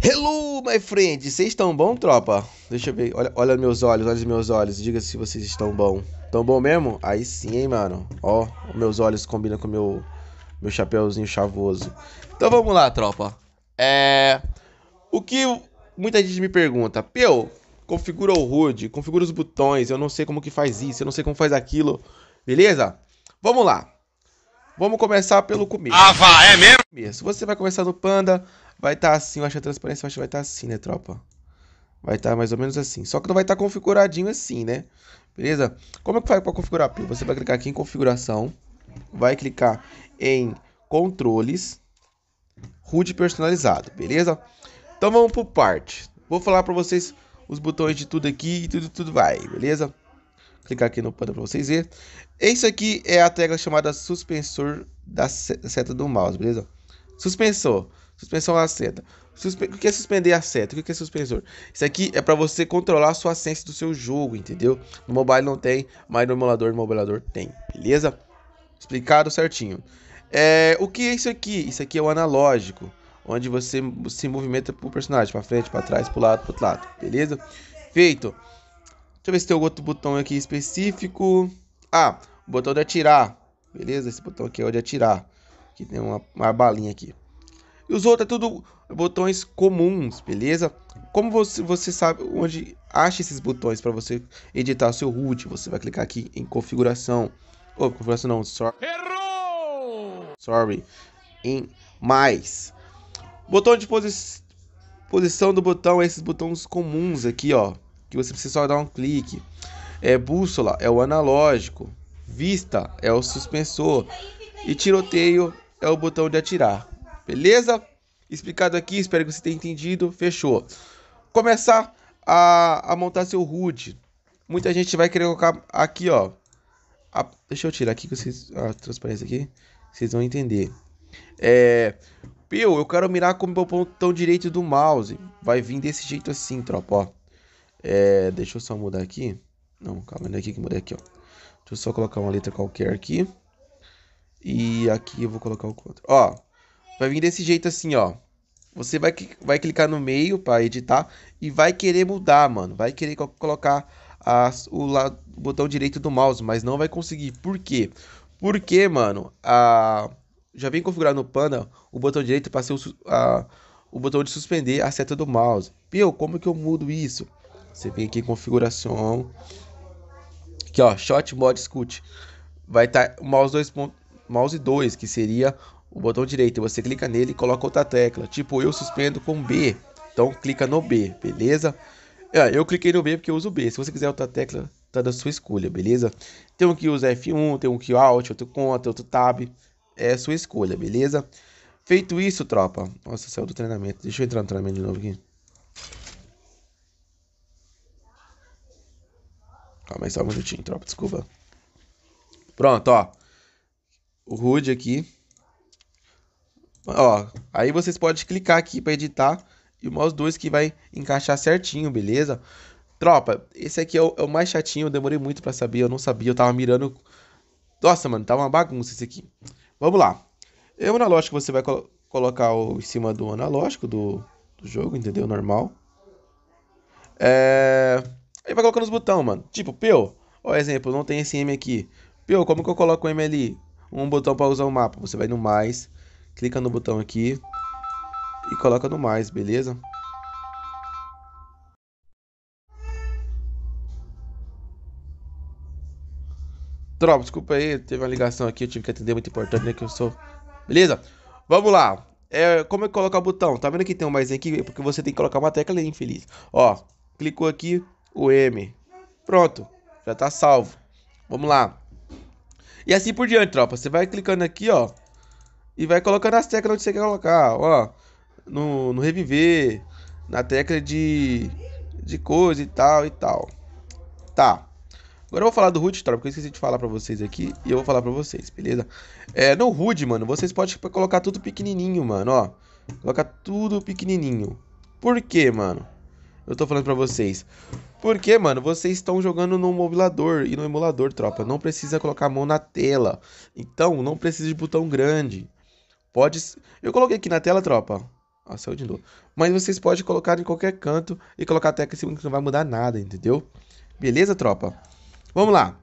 Hello, my friend! Vocês estão bom, tropa? Deixa eu ver. Olha, olha meus olhos, olha os meus olhos. Diga se vocês estão bom. Tão bom mesmo? Aí sim, hein, mano. Ó, meus olhos combinam com meu meu chapéuzinho chavoso. Então vamos lá, tropa. É o que muita gente me pergunta, Peu, configura o HUD, configura os botões, eu não sei como que faz isso, eu não sei como faz aquilo. Beleza? Vamos lá. Vamos começar pelo começo. Ah, vá, é mesmo? Você vai começar no Panda, Vai estar tá assim, eu acho a transparência eu acho que vai estar tá assim, né, tropa? Vai estar tá mais ou menos assim. Só que não vai estar tá configuradinho assim, né? Beleza? Como é que faz para configurar? Você vai clicar aqui em configuração, vai clicar em controles, HUD personalizado, beleza? Então vamos por parte. Vou falar para vocês os botões de tudo aqui e tudo, tudo vai, beleza? clicar aqui no pano para vocês verem. Isso aqui é a tecla chamada suspensor da seta do mouse, beleza? Suspensor. Suspensão à seta. Suspe... O que é suspender a seta? O que é suspensor? Isso aqui é para você controlar a sua ciência do seu jogo, entendeu? No mobile não tem, mas no emulador, no emulador tem, beleza? Explicado certinho. É... O que é isso aqui? Isso aqui é o analógico, onde você se movimenta pro personagem, para frente, para trás, pro lado, pro outro lado, beleza? Feito. Deixa eu ver se tem algum outro botão aqui específico. Ah, o botão de atirar. Beleza? Esse botão aqui é o de atirar. Aqui tem uma, uma balinha aqui. E os outros é tudo botões comuns, beleza? Como você, você sabe onde acha esses botões para você editar o seu root, você vai clicar aqui em configuração. Ou oh, configuração não, sorry. Errou! Sorry. Em mais. Botão de posi posição do botão, é esses botões comuns aqui, ó. Que você precisa só dar um clique. É bússola, é o analógico. Vista é o suspensor. E tiroteio é o botão de atirar. Beleza? Explicado aqui, espero que você tenha entendido. Fechou. Começar a, a montar seu HUD. Muita gente vai querer colocar aqui, ó. A, deixa eu tirar aqui que vocês. A transparência aqui. Vocês vão entender. É. Pio, eu quero mirar com o meu pontão direito do mouse. Vai vir desse jeito assim, tropa, ó. É, deixa eu só mudar aqui. Não, calma, não é aqui que mudei é aqui, ó. Deixa eu só colocar uma letra qualquer aqui. E aqui eu vou colocar o contra. Ó, Vai vir desse jeito assim, ó. Você vai, vai clicar no meio para editar e vai querer mudar, mano. Vai querer colocar as, o, o botão direito do mouse, mas não vai conseguir. Por quê? Porque, mano, a... já vem configurado no Panda o botão direito para ser o, a... o botão de suspender a seta do mouse. Pio, como que eu mudo isso? Você vem aqui em configuração. Aqui, ó, Shot Mod Scoot. Vai estar tá mouse 2, mouse 2, que seria o botão direito, você clica nele e coloca outra tecla. Tipo, eu suspendo com B. Então clica no B, beleza? É, eu cliquei no B porque eu uso B. Se você quiser outra tecla, tá da sua escolha, beleza? Tem um que usa F1, tem um que Alt, outro Conta, outro Tab. É sua escolha, beleza? Feito isso, tropa. Nossa, saiu do treinamento. Deixa eu entrar no treinamento de novo aqui. Calma aí, só um minutinho, tropa, desculpa. Pronto, ó. O HUD aqui. Ó, aí vocês podem clicar aqui para editar e o mouse 2 que vai encaixar certinho, beleza? Tropa, esse aqui é o, é o mais chatinho, eu demorei muito para saber, eu não sabia, eu tava mirando... Nossa, mano, tá uma bagunça esse aqui. Vamos lá. É o analógico você vai colocar o, em cima do analógico do, do jogo, entendeu? Normal. É... Aí vai colocando os botões, mano. Tipo, Peu, ó, exemplo, não tem esse M aqui. Peu, como que eu coloco o M ali? Um botão para usar o mapa. Você vai no mais, clica no botão aqui e coloca no mais, beleza? Tropa, desculpa aí, teve uma ligação aqui, eu tive que atender, muito importante, né, que eu sou... Beleza? Vamos lá! É, como é que coloca o botão? Tá vendo que tem um mais aqui? É porque você tem que colocar uma tecla ali, infeliz. Ó, clicou aqui, o M. Pronto, já tá salvo. Vamos lá. E assim por diante, tropa. Você vai clicando aqui, ó e vai colocando as teclas onde você quer colocar, ó. No, no reviver, na tecla de, de coisa e tal e tal. Tá. Agora eu vou falar do root Store, porque eu esqueci de falar pra vocês aqui. E eu vou falar pra vocês, beleza? É, no root, mano, vocês podem tipo, colocar tudo pequenininho, mano, ó. Colocar tudo pequenininho. Por quê, mano? Eu tô falando pra vocês. Porque, mano, vocês estão jogando no mobilador e no emulador, tropa. Não precisa colocar a mão na tela. Então, não precisa de botão grande. Pode. Eu coloquei aqui na tela, tropa. Ah, saiu de novo. Mas vocês podem colocar em qualquer canto e colocar até que não vai mudar nada, entendeu? Beleza, tropa? Vamos lá.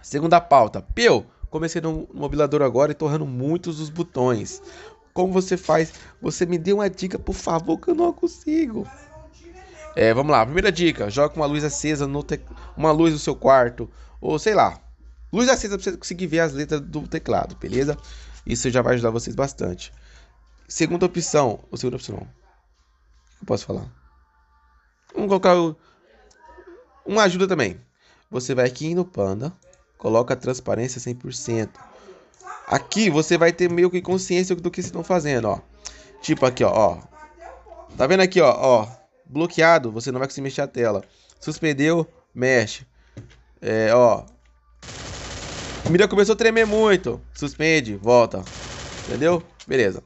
Segunda pauta. Peu, comecei no mobilador agora e torrando muitos os botões. Como você faz? Você me dê uma dica, por favor, que eu não consigo. É, vamos lá. Primeira dica: joga uma luz acesa no te... uma luz no seu quarto ou sei lá. Luz acesa para você conseguir ver as letras do teclado, beleza? Isso já vai ajudar vocês bastante. Segunda opção, ou segunda opção, o que eu posso falar? Vamos colocar uma ajuda também. Você vai aqui no Panda, coloca a transparência 100%. Aqui você vai ter meio que consciência do que vocês estão fazendo, ó. Tipo aqui, ó, ó. Tá vendo aqui, ó, ó. Bloqueado, você não vai conseguir mexer a tela. Suspendeu, mexe. É, ó, o mira começou a tremer muito. Suspende, volta. Entendeu? Beleza.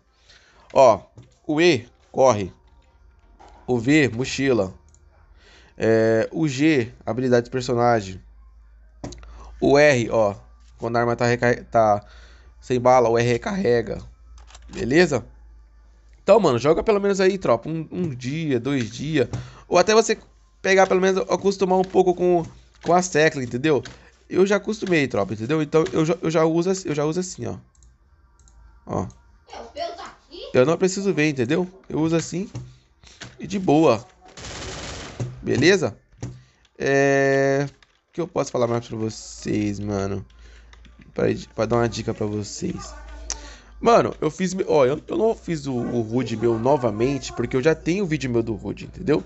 Ó, o E, corre. O V, mochila. É, o G, habilidade de personagem. O R, ó, quando a arma tá, tá sem bala, o R recarrega. Beleza? Então, mano, joga pelo menos aí, tropa, um, um dia, dois dias. Ou até você pegar pelo menos, acostumar um pouco com, com as teclas, entendeu? eu já acostumei, tropa, entendeu? Então eu já, eu já, uso, assim, eu já uso assim, ó. Ó. Eu não preciso ver, entendeu? Eu uso assim e de boa. Beleza? É... O que eu posso falar mais pra vocês, mano? Pra, pra dar uma dica pra vocês. Mano, eu fiz... Ó, eu, eu não fiz o, o Rude meu novamente, porque eu já tenho o vídeo meu do Rude, entendeu?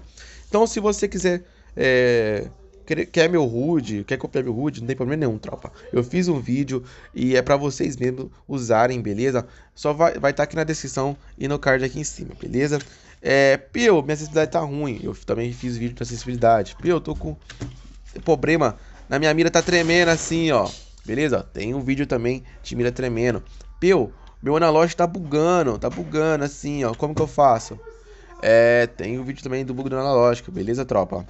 Então, se você quiser... É quer meu Rude, quer copiar meu Rude, não tem problema nenhum, tropa. Eu fiz um vídeo e é para vocês mesmo usarem, beleza? Só vai estar tá aqui na descrição e no card aqui em cima, beleza? É, Pio, minha acessibilidade tá ruim. Eu também fiz vídeo pra acessibilidade. Pio, eu tô com problema na minha mira tá tremendo assim, ó. Beleza? Tem um vídeo também de mira tremendo. Pio, meu analógico tá bugando, tá bugando assim, ó. Como que eu faço? É, tem um vídeo também do bug do analógico, beleza, tropa?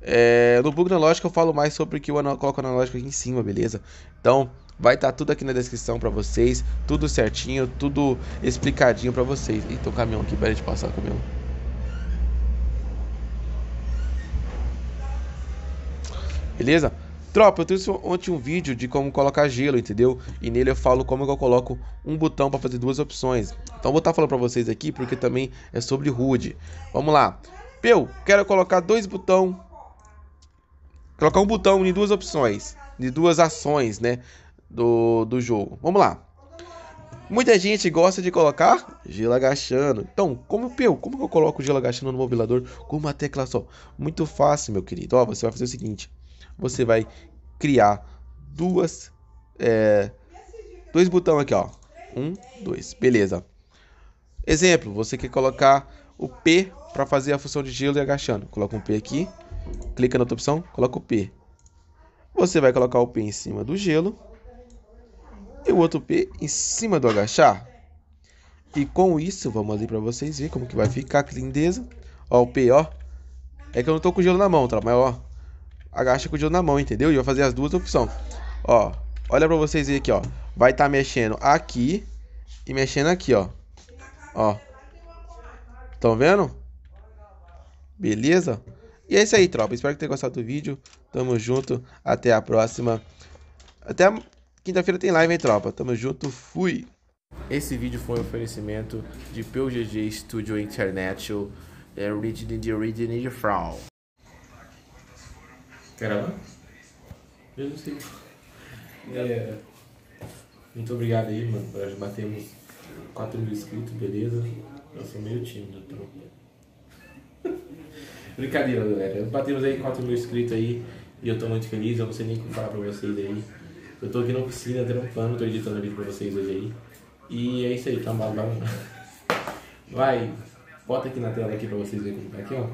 É, no bug na lógica eu falo mais sobre o que eu coloco na lógica aqui em cima, beleza? Então, vai estar tá tudo aqui na descrição para vocês, tudo certinho, tudo explicadinho para vocês. tem um caminhão aqui, pera de passar o caminhão. Beleza? Tropa, eu trouxe ontem um vídeo de como colocar gelo, entendeu? E nele eu falo como eu coloco um botão para fazer duas opções. Então vou estar tá falando para vocês aqui porque também é sobre rude. Vamos lá. Peu, quero colocar dois botões colocar um botão de duas opções, de duas ações, né, do, do jogo. Vamos lá. Muita gente gosta de colocar gelo agachando. Então, como eu, como eu coloco gelo agachando no mobilador com uma tecla só? Muito fácil, meu querido. Ó, você vai fazer o seguinte: você vai criar duas, é, dois botões aqui, ó. Um, dois, beleza. Exemplo, você quer colocar o P para fazer a função de gelo e agachando. Coloca um P aqui clica na outra opção, coloca o P. Você vai colocar o P em cima do gelo e o outro P em cima do agachar. E com isso, vamos ali para vocês verem como que vai ficar, que lindeza. Ó, o P, ó. É que eu não tô com o gelo na mão, tá? Mas, ó, agacha com o gelo na mão, entendeu? E vai fazer as duas opções. Ó, olha para vocês verem aqui, ó. Vai estar tá mexendo aqui e mexendo aqui, ó. Ó. Estão vendo? Beleza? E é isso aí, tropa. Espero que tenham gostado do vídeo. Tamo junto. Até a próxima. Até a... quinta-feira tem live, hein, tropa. Tamo junto. Fui. Esse vídeo foi um oferecimento de PewGG Studio International. Originally, originally from. Caramba. Eu não sei. É, muito obrigado aí, mano. já batemos 4 mil inscritos, beleza? Eu sou meio tímido, tropa. Brincadeira, galera. Batemos aí 4 mil inscritos aí. E eu tô muito feliz. Eu não sei nem o que falar pra vocês aí. Eu tô aqui na oficina trampando. Tô editando vídeo pra vocês hoje aí. E é isso aí. Tá mal, tá Vai. Bota aqui na tela aqui pra vocês verem como tá aqui, ó.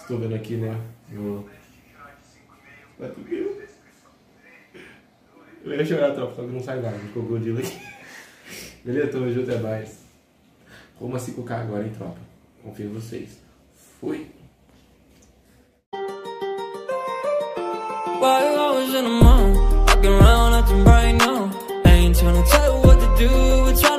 Estou vendo aqui, né? No... Eu ia chorar, tropa, só que não sai nada. Ficou Godzilla aqui. Beleza, é tamo junto, é mais. Roma 5K agora, hein, tropa. Confio em vocês. Fui. Why you always in the mood? Fucking around, acting right now. Ain't trying to tell you what to do. We're